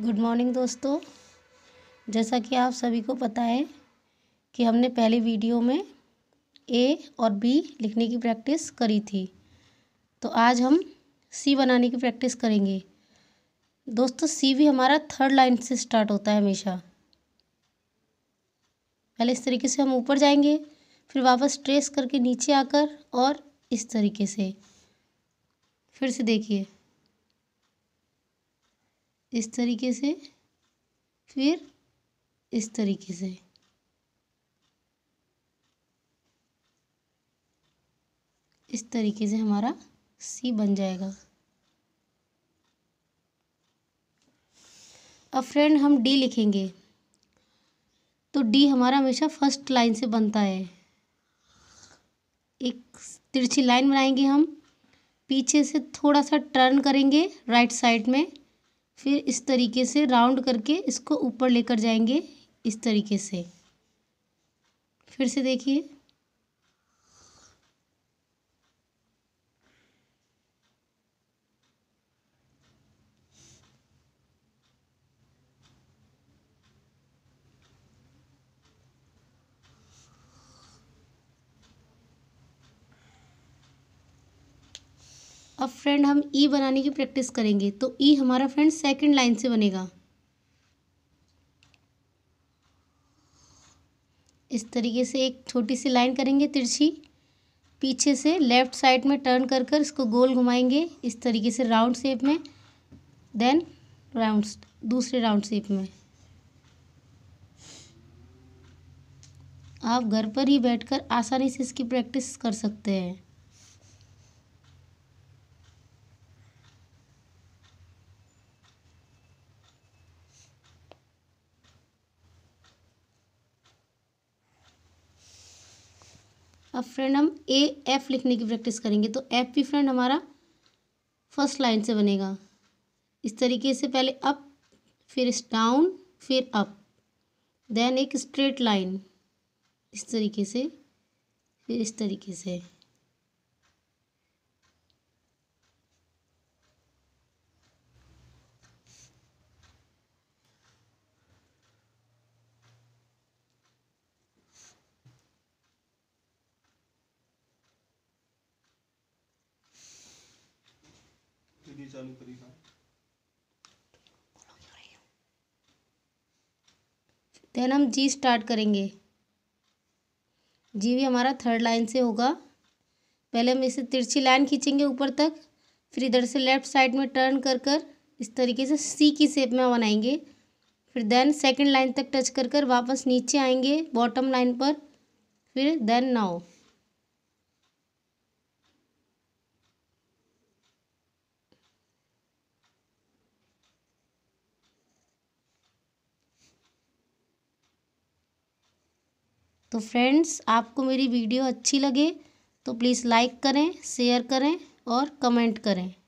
good morning दोस्तों जैसा कि आप सभी को पता है कि हमने पहले वीडियो में ए और बी लिखने की प्रैक्टिस करी थी तो आज हम सी बनाने की प्रैक्टिस करेंगे दोस्तों सी भी हमारा थर्ड लाइन से स्टार्ट होता है हमेशा पहले इस तरीके से हम ऊपर जाएंगे फिर वापस ट्रेस करके नीचे आकर और इस तरीके से फिर से देखिए इस तरीके से फिर इस तरीके से इस तरीके से हमारा सी बन जाएगा अब फ्रेंड हम डी लिखेंगे तो डी हमारा हमेशा फर्स्ट लाइन से बनता है एक तिरछी लाइन बनाएंगे हम पीछे से थोड़ा सा टर्न करेंगे राइट साइड में फिर इस तरीके से राउंड करके इसको ऊपर लेकर जाएंगे इस तरीके से फिर से देखिए अब फ्रेंड हम ई e बनाने की प्रैक्टिस करेंगे तो ई e हमारा फ्रेंड सेकंड लाइन से बनेगा इस तरीके से एक छोटी सी लाइन करेंगे तिरछी पीछे से लेफ़्ट साइड में टर्न कर कर इसको गोल घुमाएंगे इस तरीके से राउंड शेप में देन राउंड दूसरे राउंड शेप में आप घर पर ही बैठकर आसानी से इसकी प्रैक्टिस कर सकते हैं अब फ्रेंड हम ए एफ लिखने की प्रैक्टिस करेंगे तो एफ भी फ्रेंड हमारा फर्स्ट लाइन से बनेगा इस तरीके से पहले अप फिर डाउन फिर अप देन एक स्ट्रेट लाइन इस तरीके से फिर इस तरीके से भी चालू करी था देन हम जी स्टार्ट करेंगे जी भी हमारा थर्ड लाइन से होगा पहले हम इसे तिरछी लाइन खींचेंगे ऊपर तक फिर इधर से लेफ्ट साइड में टर्न कर कर इस तरीके से सी की शेप में बनाएंगे फिर देन सेकंड लाइन तक टच कर कर वापस नीचे आएंगे बॉटम लाइन पर फिर देन नाउ तो फ्रेंड्स आपको मेरी वीडियो अच्छी लगे तो प्लीज़ लाइक करें शेयर करें और कमेंट करें